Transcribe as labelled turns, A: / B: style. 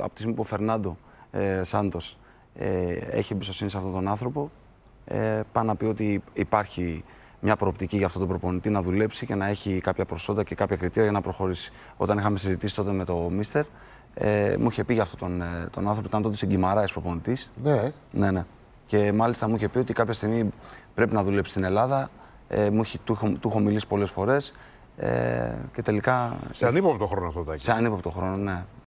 A: από τη στιγμή που ο Φερνάντο ε, Σάντος ε, έχει εμπιστοσύνη σε αυτόν τον άνθρωπο, ε, να πει ότι υπάρχει μια προοπτική για αυτόν τον προπονητή να δουλέψει και να έχει κάποια προσόντα και κάποια κριτήρια για να προχωρήσει. Όταν είχαμε συζητήσει τότε με τον Μίστερ, ε, μου είχε πει για αυτόν τον, ε, τον άνθρωπο, ήταν τότε συγκυμαράη προπονητής. Ναι. ναι, ναι. Και μάλιστα μου είχε πει ότι κάποια στιγμή πρέπει να δουλέψει στην Ελλάδα. Ε, μου είχε, του, του, έχω μιλήσει πολλές φορές. Ε, και τελικά. Σε ανύποπτο χρόνο αυτό, Τάκη. Σε ανύποπτο χρόνο, ναι.